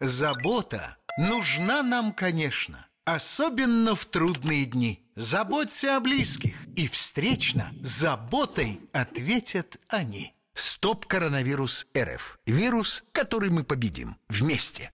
Забота нужна нам, конечно, особенно в трудные дни. Заботься о близких, и встречно заботой ответят они. Стоп коронавирус РФ. Вирус, который мы победим. Вместе.